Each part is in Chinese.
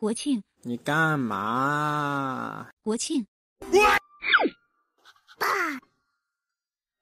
国庆，你干嘛？国庆，爸。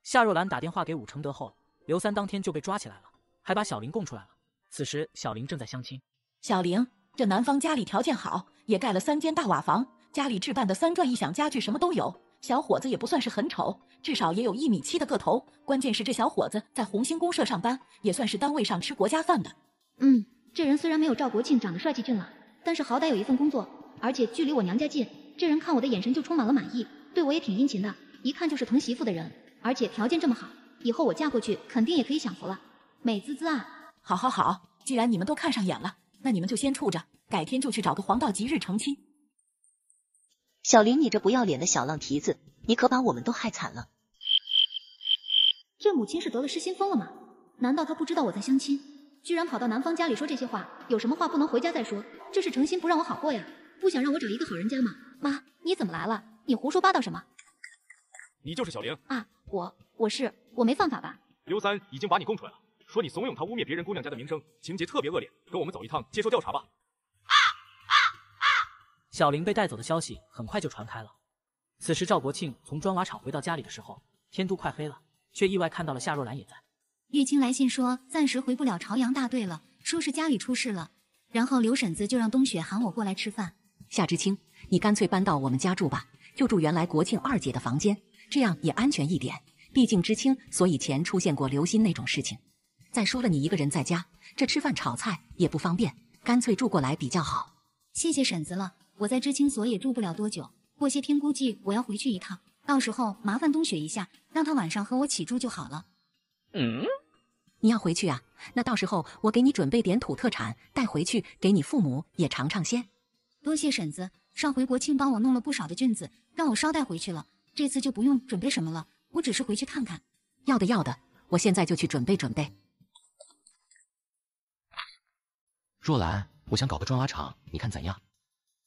夏若兰打电话给武承德后，刘三当天就被抓起来了，还把小林供出来了。此时小林正在相亲。小林，这男方家里条件好，也盖了三间大瓦房，家里置办的三转一响家具什么都有。小伙子也不算是很丑，至少也有一米七的个头。关键是这小伙子在红星公社上班，也算是单位上吃国家饭的。嗯，这人虽然没有赵国庆长得帅气俊朗。但是好歹有一份工作，而且距离我娘家近。这人看我的眼神就充满了满意，对我也挺殷勤的，一看就是疼媳妇的人，而且条件这么好，以后我嫁过去肯定也可以享福了，美滋滋啊！好好好，既然你们都看上眼了，那你们就先处着，改天就去找个黄道吉日成亲。小林，你这不要脸的小浪蹄子，你可把我们都害惨了。这母亲是得了失心疯了吗？难道她不知道我在相亲？居然跑到男方家里说这些话，有什么话不能回家再说？这是诚心不让我好过呀！不想让我找一个好人家吗？妈，你怎么来了？你胡说八道什么？你就是小玲啊，我我是我没犯法吧？刘三已经把你供出来了，说你怂恿他污蔑别人姑娘家的名声，情节特别恶劣，跟我们走一趟接受调查吧。啊啊啊！小玲被带走的消息很快就传开了。此时赵国庆从砖瓦厂回到家里的时候，天都快黑了，却意外看到了夏若兰也在。玉清来信说暂时回不了朝阳大队了，说是家里出事了。然后刘婶子就让冬雪喊我过来吃饭。夏之清，你干脆搬到我们家住吧，就住原来国庆二姐的房间，这样也安全一点。毕竟知青，所以前出现过刘鑫那种事情。再说了，你一个人在家，这吃饭炒菜也不方便，干脆住过来比较好。谢谢婶子了，我在知青所也住不了多久，过些天估计我要回去一趟，到时候麻烦冬雪一下，让她晚上和我一起住就好了。嗯，你要回去啊？那到时候我给你准备点土特产带回去，给你父母也尝尝鲜。多谢婶子，上回国庆帮我弄了不少的菌子，让我捎带回去了。这次就不用准备什么了，我只是回去看看。要的，要的，我现在就去准备准备。若兰，我想搞个砖瓦厂，你看怎样？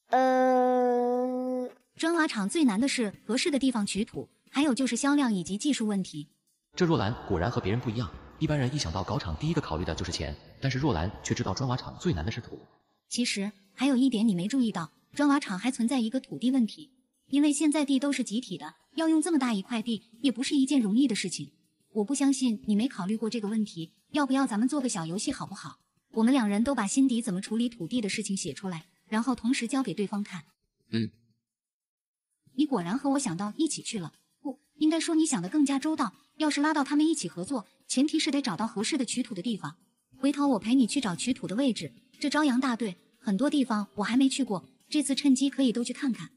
呃，砖瓦厂最难的是合适的地方取土，还有就是销量以及技术问题。这若兰果然和别人不一样。一般人一想到搞厂，第一个考虑的就是钱，但是若兰却知道砖瓦厂最难的是土。其实还有一点你没注意到，砖瓦厂还存在一个土地问题，因为现在地都是集体的，要用这么大一块地也不是一件容易的事情。我不相信你没考虑过这个问题。要不要咱们做个小游戏好不好？我们两人都把心底怎么处理土地的事情写出来，然后同时交给对方看。嗯，你果然和我想到一起去了，不，应该说你想的更加周到。要是拉到他们一起合作，前提是得找到合适的取土的地方。回头我陪你去找取土的位置。这朝阳大队很多地方我还没去过，这次趁机可以都去看看。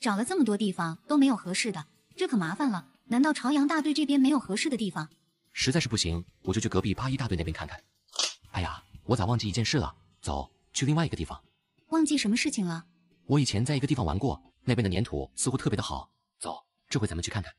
找了这么多地方都没有合适的，这可麻烦了。难道朝阳大队这边没有合适的地方？实在是不行，我就去隔壁八一大队那边看看。哎呀，我咋忘记一件事了？走去另外一个地方。忘记什么事情了？我以前在一个地方玩过。那边的粘土似乎特别的好，走，这回咱们去看看。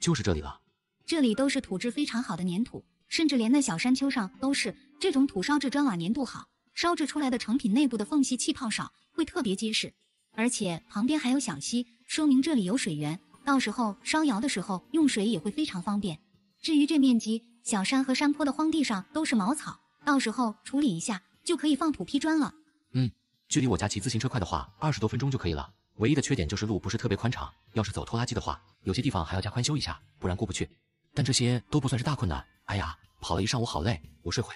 就是这里了，这里都是土质非常好的粘土，甚至连那小山丘上都是这种土烧制砖瓦粘度好，烧制出来的成品内部的缝隙气泡少，会特别结实。而且旁边还有小溪，说明这里有水源，到时候烧窑的时候用水也会非常方便。至于这面积小山和山坡的荒地上都是茅草，到时候处理一下就可以放土坯砖了。嗯，距离我家骑自行车快的话，二十多分钟就可以了。唯一的缺点就是路不是特别宽敞，要是走拖拉机的话，有些地方还要加宽修一下，不然过不去。但这些都不算是大困难。哎呀，跑了一上午，好累，我睡会。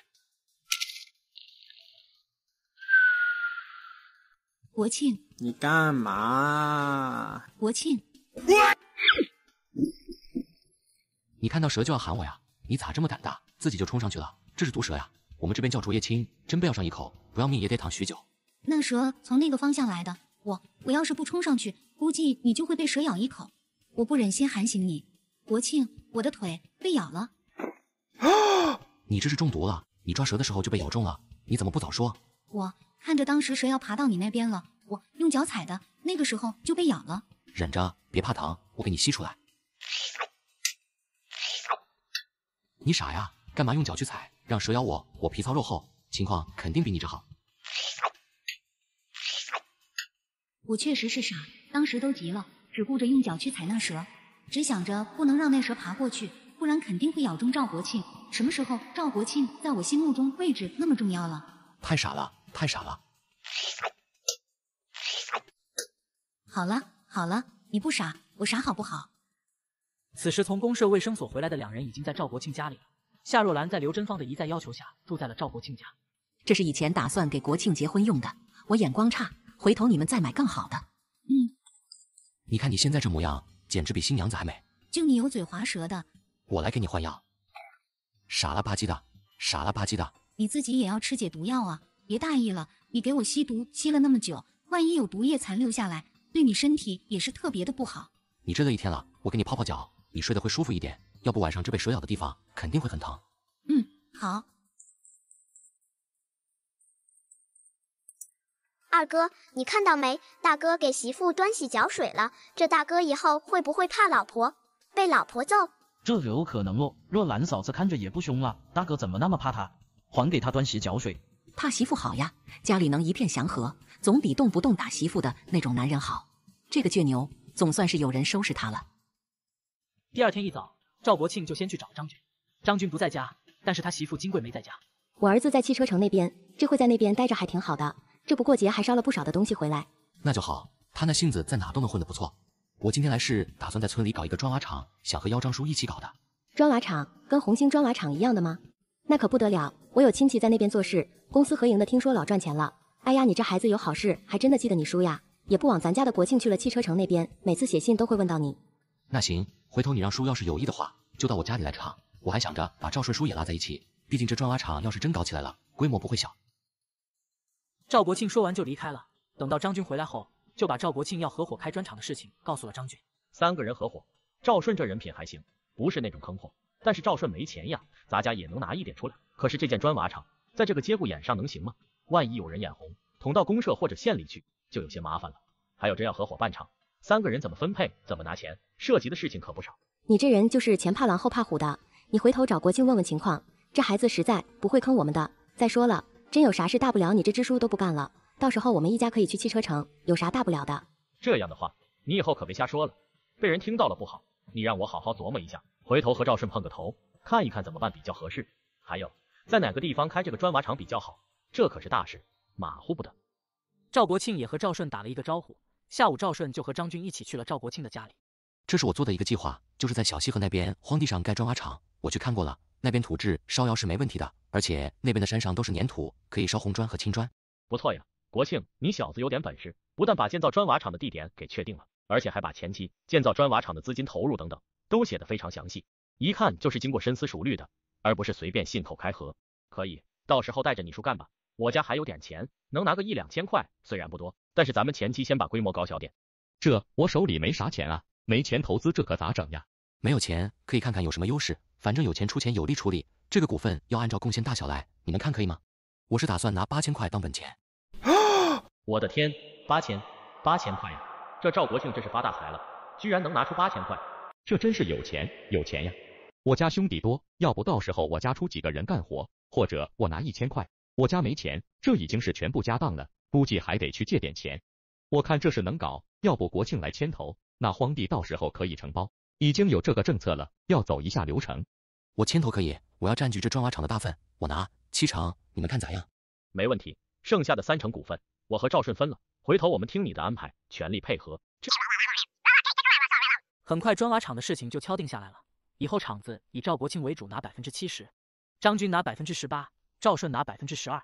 国庆，你干嘛？国庆，你看到蛇就要喊我呀？你咋这么胆大，自己就冲上去了？这是毒蛇呀，我们这边叫竹叶青，真不要上一口，不要命也得躺许久。那蛇从那个方向来的，我我要是不冲上去，估计你就会被蛇咬一口。我不忍心喊醒你，国庆，我的腿被咬了。啊！你这是中毒了？你抓蛇的时候就被咬中了？你怎么不早说？我看着当时蛇要爬到你那边了，我用脚踩的，那个时候就被咬了。忍着，别怕疼，我给你吸出来。你傻呀？干嘛用脚去踩？让蛇咬我？我皮糙肉厚，情况肯定比你这好。我确实是傻，当时都急了，只顾着用脚去踩那蛇，只想着不能让那蛇爬过去，不然肯定会咬中赵国庆。什么时候赵国庆在我心目中位置那么重要了？太傻了，太傻了！好了好了，你不傻，我傻好不好？此时从公社卫生所回来的两人已经在赵国庆家里了。夏若兰在刘珍芳的一再要求下，住在了赵国庆家。这是以前打算给国庆结婚用的，我眼光差。回头你们再买更好的。嗯，你看你现在这模样，简直比新娘子还美。就你油嘴滑舌的，我来给你换药。傻了吧唧的，傻了吧唧的。你自己也要吃解毒药啊！别大意了，你给我吸毒吸了那么久，万一有毒液残留下来，对你身体也是特别的不好。你这都一天了，我给你泡泡脚，你睡得会舒服一点。要不晚上这被蛇咬的地方肯定会很疼。嗯，好。二哥，你看到没？大哥给媳妇端洗脚水了。这大哥以后会不会怕老婆，被老婆揍？这有可能哦。若兰嫂子看着也不凶了，大哥怎么那么怕她？还给她端洗脚水？怕媳妇好呀，家里能一片祥和，总比动不动打媳妇的那种男人好。这个倔牛，总算是有人收拾他了。第二天一早，赵国庆就先去找张军。张军不在家，但是他媳妇金贵没在家。我儿子在汽车城那边，这会在那边待着还挺好的。这不过节还捎了不少的东西回来，那就好。他那性子在哪都能混得不错。我今天来是打算在村里搞一个砖瓦厂，想和幺张叔一起搞的。砖瓦厂跟红星砖瓦厂一样的吗？那可不得了，我有亲戚在那边做事，公私合营的，听说老赚钱了。哎呀，你这孩子有好事还真的记得你叔呀，也不枉咱家的国庆去了汽车城那边，每次写信都会问到你。那行，回头你让叔要是有意的话，就到我家里来查。我还想着把赵顺叔也拉在一起，毕竟这砖瓦厂要是真搞起来了，规模不会小。赵国庆说完就离开了。等到张军回来后，就把赵国庆要合伙开砖厂的事情告诉了张军。三个人合伙，赵顺这人品还行，不是那种坑货。但是赵顺没钱呀，咱家也能拿一点出来。可是这件砖瓦厂在这个节骨眼上能行吗？万一有人眼红，捅到公社或者县里去，就有些麻烦了。还有，真要合伙办厂，三个人怎么分配，怎么拿钱，涉及的事情可不少。你这人就是前怕狼后怕虎的，你回头找国庆问问情况。这孩子实在不会坑我们的。再说了。真有啥事，大不了你这支书都不干了，到时候我们一家可以去汽车城，有啥大不了的？这样的话，你以后可别瞎说了，被人听到了不好。你让我好好琢磨一下，回头和赵顺碰个头，看一看怎么办比较合适。还有，在哪个地方开这个砖瓦厂比较好？这可是大事，马虎不得。赵国庆也和赵顺打了一个招呼，下午赵顺就和张军一起去了赵国庆的家里。这是我做的一个计划，就是在小西河那边荒地上盖砖瓦厂，我去看过了。那边土质烧窑是没问题的，而且那边的山上都是粘土，可以烧红砖和青砖。不错呀，国庆，你小子有点本事，不但把建造砖瓦厂的地点给确定了，而且还把前期建造砖瓦厂的资金投入等等都写得非常详细，一看就是经过深思熟虑的，而不是随便信口开河。可以，到时候带着你叔干吧。我家还有点钱，能拿个一两千块，虽然不多，但是咱们前期先把规模搞小点。这我手里没啥钱啊，没钱投资，这可咋整呀？没有钱，可以看看有什么优势。反正有钱出钱，有力出力。这个股份要按照贡献大小来，你们看可以吗？我是打算拿八千块当本钱。啊！我的天，八千，八千块呀！这赵国庆真是发大财了，居然能拿出八千块，这真是有钱，有钱呀！我家兄弟多，要不到时候我家出几个人干活，或者我拿一千块。我家没钱，这已经是全部家当了，估计还得去借点钱。我看这事能搞，要不国庆来牵头，那荒地到时候可以承包。已经有这个政策了，要走一下流程。我牵头可以，我要占据这砖瓦厂的大份，我拿七成，你们看咋样？没问题，剩下的三成股份我和赵顺分了。回头我们听你的安排，全力配合。很快砖瓦厂的事情就敲定下来了，以后厂子以赵国庆为主拿百分之七十，张军拿百分之十八，赵顺拿百分之十二。